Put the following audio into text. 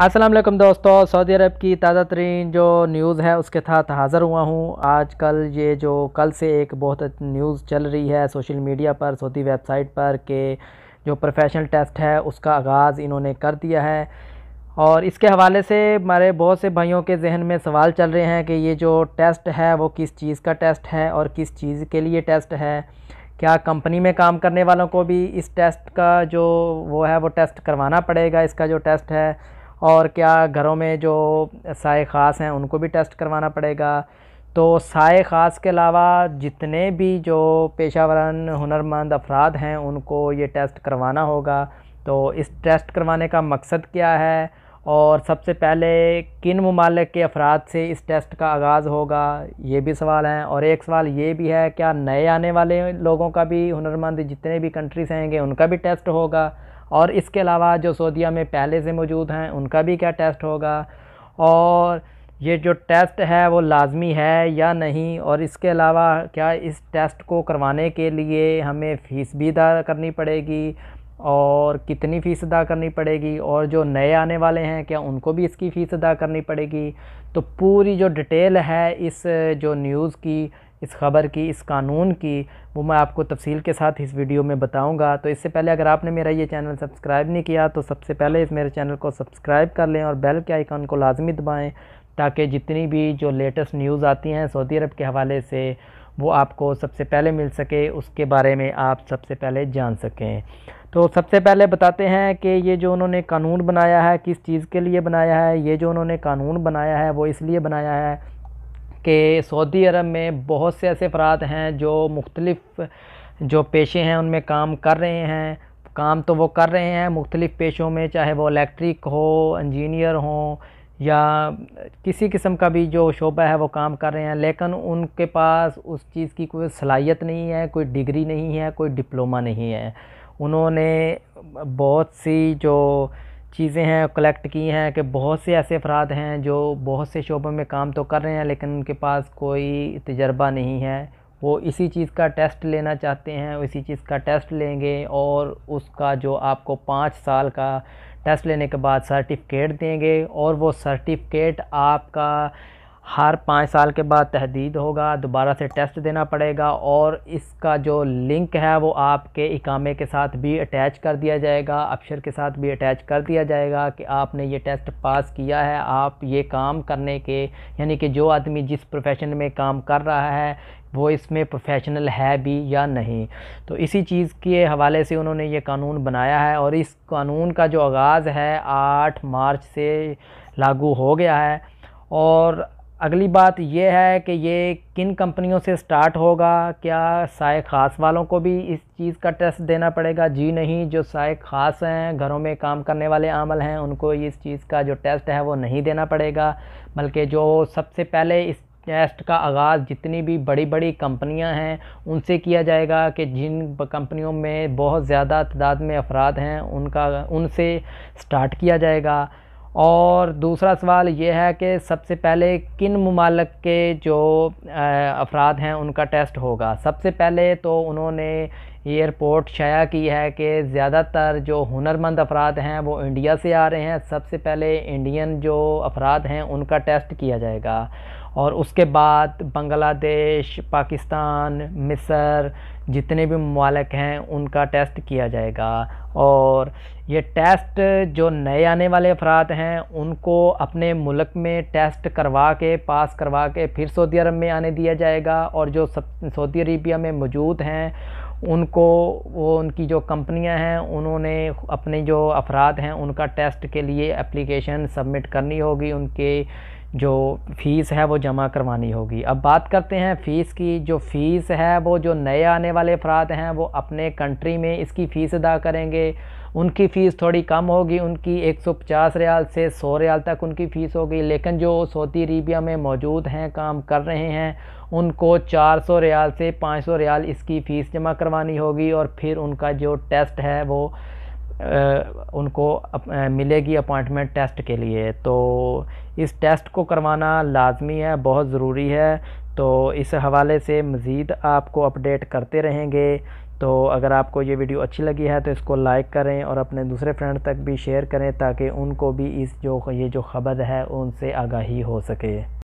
असलम दोस्तों सऊदी अरब की ताज़ा तरीन जो न्यूज़ है उसके साथ हाज़र हुआ हूँ आज कल ये जो कल से एक बहुत न्यूज़ चल रही है सोशल मीडिया पर सऊदी वेबसाइट पर के जो प्रोफेशनल टेस्ट है उसका आगाज़ इन्होंने कर दिया है और इसके हवाले से हमारे बहुत से भाइयों के जहन में सवाल चल रहे हैं कि ये जो टेस्ट है वो किस चीज़ का टेस्ट है और किस चीज़ के लिए टेस्ट है क्या कंपनी में काम करने वालों को भी इस टेस्ट का जो वो है वो टेस्ट करवाना पड़ेगा इसका जो टेस्ट है और क्या घरों में जो साय ख़ास हैं उनको भी टेस्ट करवाना पड़ेगा तो साय ख़ास के अलावा जितने भी जो पेशा वरान हुनरमंद अफराद हैं उनको ये टेस्ट करवाना होगा तो इस टेस्ट करवाने का मकसद क्या है और सबसे पहले किन ममालिक के अफराद से इस टेस्ट का आगाज़ होगा ये भी सवाल हैं और एक सवाल ये भी है क्या नए आने वाले लोगों का भी हुनरमंद जितने भी कंट्रीज आएंगे उनका भी टेस्ट होगा और इसके अलावा जो सऊदिया में पहले से मौजूद हैं उनका भी क्या टेस्ट होगा और ये जो टेस्ट है वो लाजमी है या नहीं और इसके अलावा क्या इस टेस्ट को करवाने के लिए हमें फ़ीस भी अदा करनी पड़ेगी और कितनी फ़ीस अदा करनी पड़ेगी और जो नए आने वाले हैं क्या उनको भी इसकी फ़ीस अदा करनी पड़ेगी तो पूरी जो डिटेल है इस जो न्यूज़ की इस ख़बर की इस कानून की वो मैं आपको तफसील के साथ इस वीडियो में बताऊंगा तो इससे पहले अगर आपने मेरा ये चैनल सब्सक्राइब नहीं किया तो सबसे पहले इस मेरे चैनल को सब्सक्राइब कर लें और बेल के आइकन को लाजमी दबाएँ ताकि जितनी भी जो लेटेस्ट न्यूज़ आती हैं सऊदी अरब के हवाले से वो आपको सबसे पहले मिल सके उसके बारे में आप सबसे पहले जान सकें तो सबसे पहले बताते हैं कि ये जो उन्होंने कानून बनाया है किस चीज़ के लिए बनाया है ये जो उन्होंने कानून बनाया है वो इसलिए बनाया है कि सऊदी अरब में बहुत से ऐसे अफराद हैं जो मुख्तलिफ़ जो पेशे हैं उनमें काम कर रहे हैं काम तो वो कर रहे हैं मुख्तलिफ़ पेशों में चाहे वो इलेक्ट्रिक हो इंजीनियर हो या किसी किस्म का भी जो शोबा है वो काम कर रहे हैं लेकिन उनके पास उस चीज़ की कोई सलाहियत नहीं है कोई डिग्री नहीं है कोई डिप्लोमा नहीं है उन्होंने बहुत सी जो चीज़ें हैं कलेक्ट की हैं कि बहुत से ऐसे अफराद हैं जो बहुत से शोबों में काम तो कर रहे हैं लेकिन उनके पास कोई तजर्बा नहीं है वो इसी चीज़ का टेस्ट लेना चाहते हैं इसी चीज़ का टेस्ट लेंगे और उसका जो आपको पाँच साल का टेस्ट लेने के बाद सर्टिफिकेट देंगे और वो सर्टिफिकेट आपका हर पाँच साल के बाद तहदीद होगा दोबारा से टेस्ट देना पड़ेगा और इसका जो लिंक है वो आपके इकामे के साथ भी अटैच कर दिया जाएगा अक्षर के साथ भी अटैच कर दिया जाएगा कि आपने ये टेस्ट पास किया है आप ये काम करने के यानी कि जो आदमी जिस प्रोफेशन में काम कर रहा है वो इसमें प्रोफेशनल है भी या नहीं तो इसी चीज़ के हवाले से उन्होंने ये कानून बनाया है और इस कानून का जो आगाज़ है आठ मार्च से लागू हो गया है और अगली बात यह है कि ये किन कंपनियों से स्टार्ट होगा क्या साय ख़ास वालों को भी इस चीज़ का टेस्ट देना पड़ेगा जी नहीं जो साय ख़ास हैं घरों में काम करने वाले आमल हैं उनको इस चीज़ का जो टेस्ट है वो नहीं देना पड़ेगा बल्कि जो सबसे पहले इस टेस्ट का आगाज़ जितनी भी बड़ी बड़ी कंपनियां हैं उनसे किया जाएगा कि जिन कंपनियों में बहुत ज़्यादा तादाद में अफराद हैं उनका उनसे स्टार्ट किया जाएगा और दूसरा सवाल ये है कि सबसे पहले किन ममालक के जो अफराद हैं उनका टेस्ट होगा सबसे पहले तो उन्होंने ये रिपोर्ट शाया की है कि ज़्यादातर जो हुनरमंद अफराद हैं वो इंडिया से आ रहे हैं सबसे पहले इंडियन जो अफराद हैं उनका टेस्ट किया जाएगा और उसके बाद बांग्लादेश पाकिस्तान मिस्र जितने भी ममालक हैं उनका टेस्ट किया जाएगा और ये टेस्ट जो नए आने वाले अफराद हैं उनको अपने मुल्क में टेस्ट करवा के पास करवा के फिर सऊदी अरब में आने दिया जाएगा और जो सऊदी अरेबिया में मौजूद हैं उनको वो उनकी जो कंपनियां हैं उन्होंने अपने जो अफराद हैं उनका टेस्ट के लिए एप्लीकेशन सबमिट करनी होगी उनके जो फ़ीस है वो जमा करवानी होगी अब बात करते हैं फ़ीस की जो फ़ीस है वो जो नए आने वाले अफराद हैं वो अपने कंट्री में इसकी फ़ीस अदा करेंगे उनकी फ़ीस थोड़ी कम होगी उनकी 150 रियाल से 100 रियाल तक उनकी फ़ीस होगी लेकिन जो सऊदी अरबिया में मौजूद हैं काम कर रहे हैं उनको 400 रियाल से 500 रियाल इसकी फ़ीस जमा करवानी होगी और फिर उनका जो टेस्ट है वो उनको अप, मिलेगी अपॉइंटमेंट टेस्ट के लिए तो इस टेस्ट को करवाना लाजमी है बहुत ज़रूरी है तो इस हवाले से मज़ीद आपको अपडेट करते रहेंगे तो अगर आपको ये वीडियो अच्छी लगी है तो इसको लाइक करें और अपने दूसरे फ्रेंड तक भी शेयर करें ताकि उनको भी इस जो ये जो ख़बर है उनसे आगाही हो सके